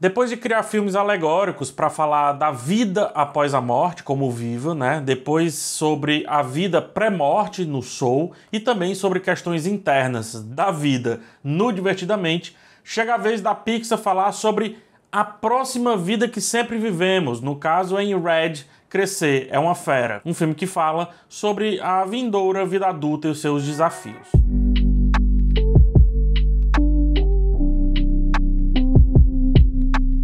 Depois de criar filmes alegóricos para falar da vida após a morte, como Viva, né? Depois sobre a vida pré-morte no Soul e também sobre questões internas da vida no Divertidamente, chega a vez da Pixar falar sobre a próxima vida que sempre vivemos, no caso em Red, Crescer é uma Fera, um filme que fala sobre a vindoura vida adulta e os seus desafios.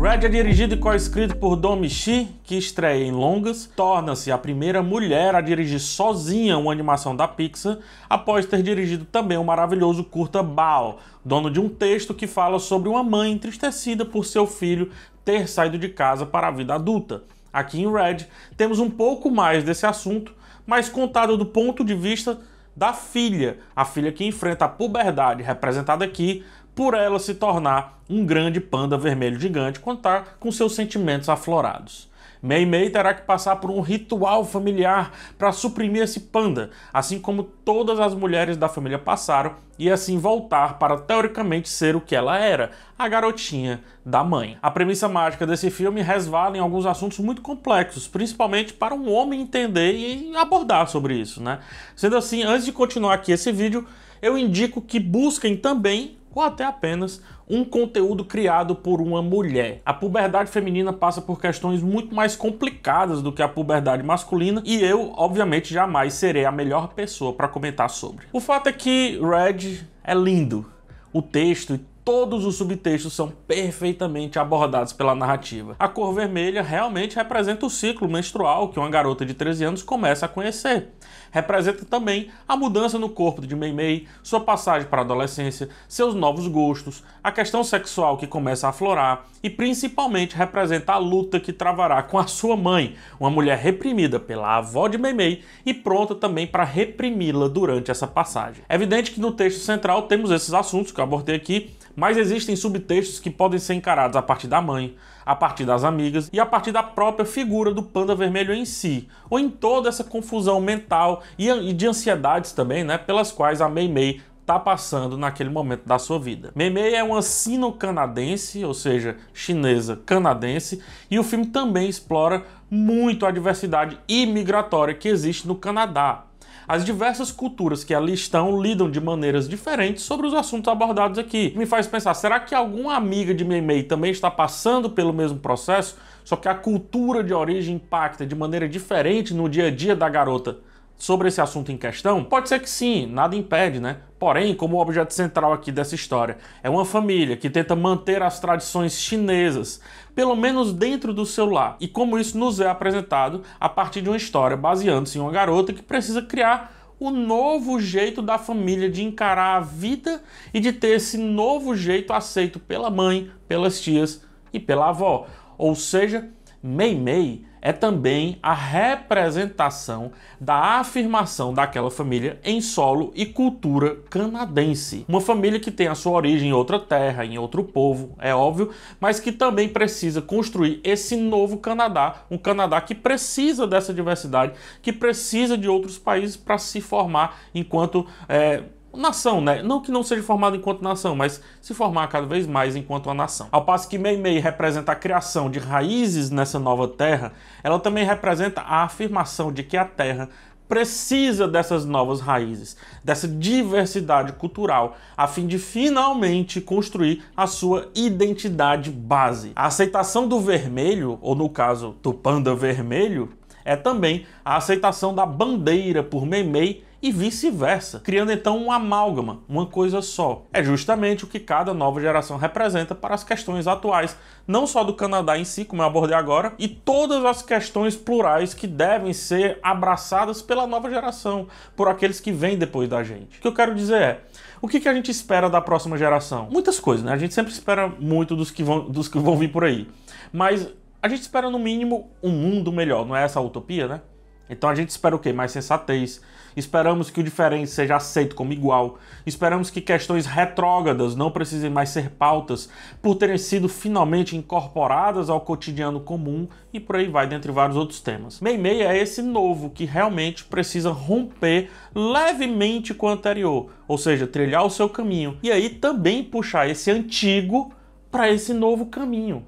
Red é dirigido e co-escrito por Domi Shi, que estreia em longas, torna-se a primeira mulher a dirigir sozinha uma animação da Pixar, após ter dirigido também o maravilhoso curta Bao, dono de um texto que fala sobre uma mãe entristecida por seu filho ter saído de casa para a vida adulta. Aqui em Red temos um pouco mais desse assunto, mas contado do ponto de vista da filha, a filha que enfrenta a puberdade, representada aqui por ela se tornar um grande panda vermelho gigante quando está com seus sentimentos aflorados. Mei Mei terá que passar por um ritual familiar para suprimir esse panda, assim como todas as mulheres da família passaram, e assim voltar para teoricamente ser o que ela era, a garotinha da mãe. A premissa mágica desse filme resvala em alguns assuntos muito complexos, principalmente para um homem entender e abordar sobre isso, né? Sendo assim, antes de continuar aqui esse vídeo, eu indico que busquem também ou até apenas um conteúdo criado por uma mulher. A puberdade feminina passa por questões muito mais complicadas do que a puberdade masculina e eu, obviamente, jamais serei a melhor pessoa para comentar sobre. O fato é que Red é lindo. O texto e todos os subtextos são perfeitamente abordados pela narrativa. A cor vermelha realmente representa o ciclo menstrual que uma garota de 13 anos começa a conhecer. Representa também a mudança no corpo de Mei Mei, sua passagem para a adolescência, seus novos gostos, a questão sexual que começa a aflorar e principalmente representa a luta que travará com a sua mãe, uma mulher reprimida pela avó de Mei Mei e pronta também para reprimi-la durante essa passagem. É evidente que no texto central temos esses assuntos que eu abordei aqui, mas existem subtextos que podem ser encarados a partir da mãe, a partir das amigas e a partir da própria figura do panda vermelho em si, ou em toda essa confusão mental e de ansiedades também, né, pelas quais a Mei Mei está passando naquele momento da sua vida. Memei é uma sino-canadense, ou seja, chinesa-canadense, e o filme também explora muito a diversidade imigratória que existe no Canadá. As diversas culturas que ali estão lidam de maneiras diferentes sobre os assuntos abordados aqui. Me faz pensar, será que alguma amiga de Memei também está passando pelo mesmo processo, só que a cultura de origem impacta de maneira diferente no dia a dia da garota? sobre esse assunto em questão? Pode ser que sim, nada impede, né? Porém, como o objeto central aqui dessa história é uma família que tenta manter as tradições chinesas, pelo menos dentro do seu lar, e como isso nos é apresentado a partir de uma história baseando-se em uma garota que precisa criar o novo jeito da família de encarar a vida e de ter esse novo jeito aceito pela mãe, pelas tias e pela avó. Ou seja, Mei Mei é também a representação da afirmação daquela família em solo e cultura canadense. Uma família que tem a sua origem em outra terra, em outro povo, é óbvio, mas que também precisa construir esse novo Canadá, um Canadá que precisa dessa diversidade, que precisa de outros países para se formar enquanto é, nação, né? Não que não seja formada enquanto nação, mas se formar cada vez mais enquanto uma nação. Ao passo que Meimei representa a criação de raízes nessa nova terra, ela também representa a afirmação de que a terra precisa dessas novas raízes, dessa diversidade cultural, a fim de finalmente construir a sua identidade base. A aceitação do vermelho, ou no caso do panda vermelho, é também a aceitação da bandeira por Meimei e vice-versa, criando então um amálgama, uma coisa só. É justamente o que cada nova geração representa para as questões atuais, não só do Canadá em si, como eu abordei agora, e todas as questões plurais que devem ser abraçadas pela nova geração, por aqueles que vêm depois da gente. O que eu quero dizer é, o que, que a gente espera da próxima geração? Muitas coisas, né? A gente sempre espera muito dos que vão, dos que vão vir por aí. Mas a gente espera, no mínimo, um mundo melhor, não é essa a utopia, né? Então a gente espera o quê? Mais sensatez. Esperamos que o diferente seja aceito como igual. Esperamos que questões retrógradas não precisem mais ser pautas por terem sido finalmente incorporadas ao cotidiano comum e por aí vai, dentre vários outros temas. Meimei é esse novo que realmente precisa romper levemente com o anterior, ou seja, trilhar o seu caminho e aí também puxar esse antigo para esse novo caminho.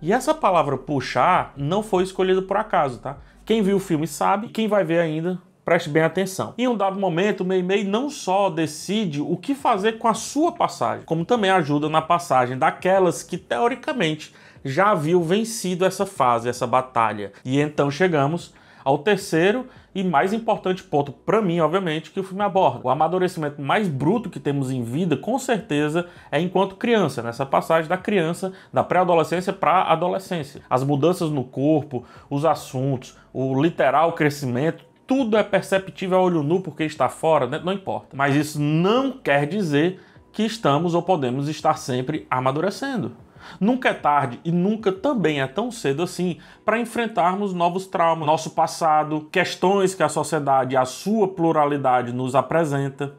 E essa palavra puxar não foi escolhida por acaso, tá? Quem viu o filme sabe, quem vai ver ainda preste bem atenção. Em um dado momento, o Meimei não só decide o que fazer com a sua passagem, como também ajuda na passagem daquelas que teoricamente já haviam vencido essa fase, essa batalha. E então chegamos ao terceiro e mais importante ponto para mim, obviamente, que o filme aborda. O amadurecimento mais bruto que temos em vida, com certeza, é enquanto criança, nessa passagem da criança da pré-adolescência para a adolescência. As mudanças no corpo, os assuntos, o literal crescimento, tudo é perceptível a olho nu porque está fora, né? não importa. Mas isso não quer dizer que estamos ou podemos estar sempre amadurecendo. Nunca é tarde e nunca também é tão cedo assim para enfrentarmos novos traumas, nosso passado, questões que a sociedade e a sua pluralidade nos apresenta.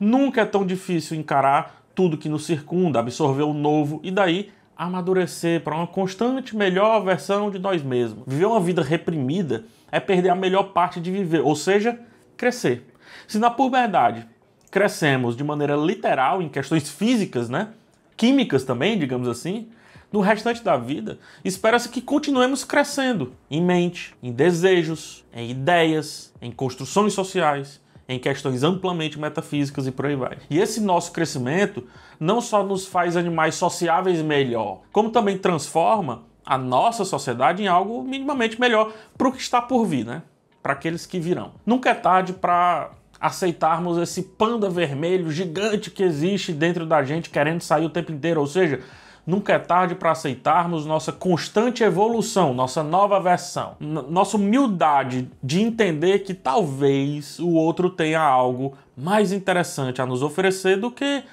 Nunca é tão difícil encarar tudo que nos circunda, absorver o novo e daí amadurecer para uma constante melhor versão de nós mesmos. Viver uma vida reprimida é perder a melhor parte de viver, ou seja, crescer. Se na puberdade crescemos de maneira literal em questões físicas, né? Químicas também, digamos assim, no restante da vida, espera-se que continuemos crescendo em mente, em desejos, em ideias, em construções sociais, em questões amplamente metafísicas e por aí vai. E esse nosso crescimento não só nos faz animais sociáveis melhor, como também transforma a nossa sociedade em algo minimamente melhor para o que está por vir, né? Para aqueles que virão. Nunca é tarde para aceitarmos esse panda vermelho gigante que existe dentro da gente querendo sair o tempo inteiro, ou seja, Nunca é tarde para aceitarmos nossa constante evolução, nossa nova versão. N nossa humildade de entender que talvez o outro tenha algo mais interessante a nos oferecer do que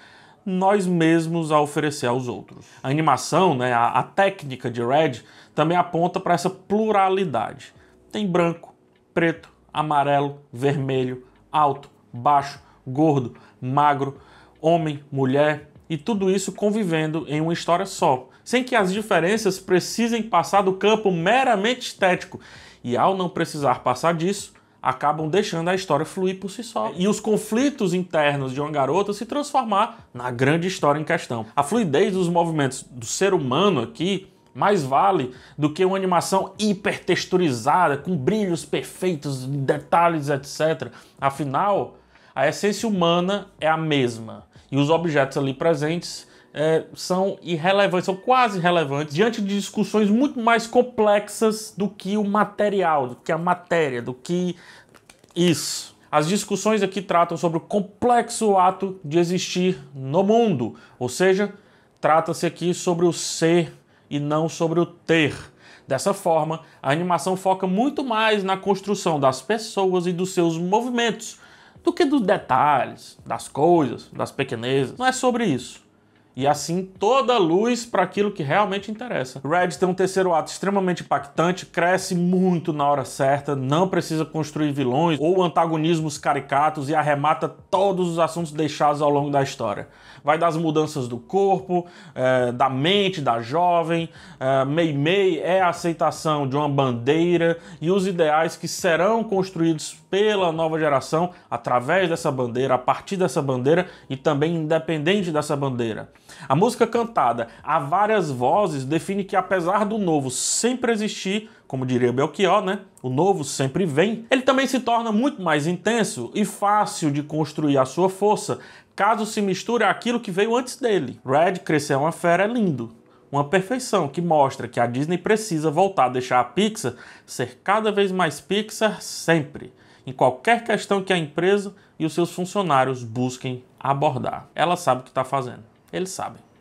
nós mesmos a oferecer aos outros. A animação, né, a, a técnica de Red, também aponta para essa pluralidade. Tem branco, preto, amarelo, vermelho, alto, baixo, gordo, magro, homem, mulher, e tudo isso convivendo em uma história só, sem que as diferenças precisem passar do campo meramente estético. E ao não precisar passar disso, acabam deixando a história fluir por si só. E os conflitos internos de uma garota se transformar na grande história em questão. A fluidez dos movimentos do ser humano aqui mais vale do que uma animação hipertexturizada, com brilhos perfeitos, detalhes, etc. Afinal, a essência humana é a mesma e os objetos ali presentes é, são irrelevantes, são quase irrelevantes, diante de discussões muito mais complexas do que o material, do que a matéria, do que isso. As discussões aqui tratam sobre o complexo ato de existir no mundo, ou seja, trata-se aqui sobre o ser e não sobre o ter. Dessa forma, a animação foca muito mais na construção das pessoas e dos seus movimentos, do que dos detalhes, das coisas, das pequenezas. Não é sobre isso e assim toda luz para aquilo que realmente interessa. Red tem um terceiro ato extremamente impactante, cresce muito na hora certa, não precisa construir vilões ou antagonismos caricatos e arremata todos os assuntos deixados ao longo da história. Vai das mudanças do corpo, é, da mente da jovem, é, Mei Mei é a aceitação de uma bandeira e os ideais que serão construídos pela nova geração através dessa bandeira, a partir dessa bandeira e também independente dessa bandeira. A música cantada a várias vozes define que, apesar do novo sempre existir, como diria Belchior, né? O novo sempre vem. Ele também se torna muito mais intenso e fácil de construir a sua força caso se misture àquilo que veio antes dele. Red Crescer é uma Fera é lindo. Uma perfeição que mostra que a Disney precisa voltar a deixar a Pixar ser cada vez mais Pixar sempre, em qualquer questão que a empresa e os seus funcionários busquem abordar. Ela sabe o que está fazendo eles sabem.